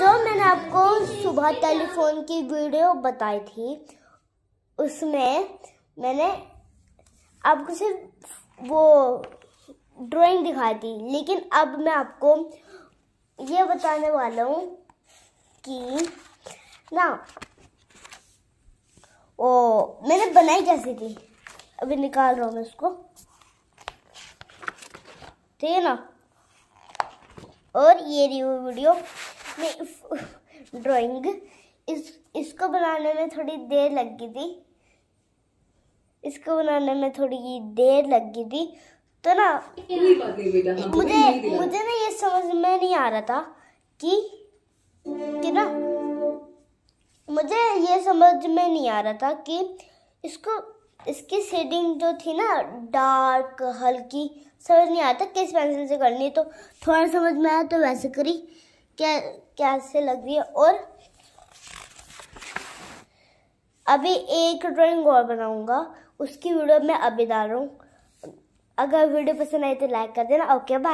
जो मैंने आपको सुबह टेलीफोन की वीडियो बताई थी उसमें मैंने आपको सिर्फ वो ड्राइंग दिखाई थी लेकिन अब मैं आपको ये बताने वाला हूँ कि ना ओ मैंने बनाई कैसी थी अभी निकाल रहा हूँ मैं उसको ठीक है ना और ये रही वो वीडियो ड्राइंग इस इसको बनाने में थोड़ी देर लग गई थी इसको बनाने में थोड़ी देर लग गई थी तो ना मुझे मुझे ना ये समझ में नहीं आ रहा था कि कि ना मुझे ये समझ में नहीं आ रहा था कि इसको इसकी शेडिंग जो थी ना डार्क हल्की समझ नहीं आता किस पेंसिल से करनी तो थोड़ा समझ में आया तो वैसे करी क्या कैसे लग रही है और अभी एक ड्राइंग और बनाऊंगा उसकी वीडियो मैं अभी डाल रहा हूँ अगर वीडियो पसंद आई तो लाइक कर देना ओके बाय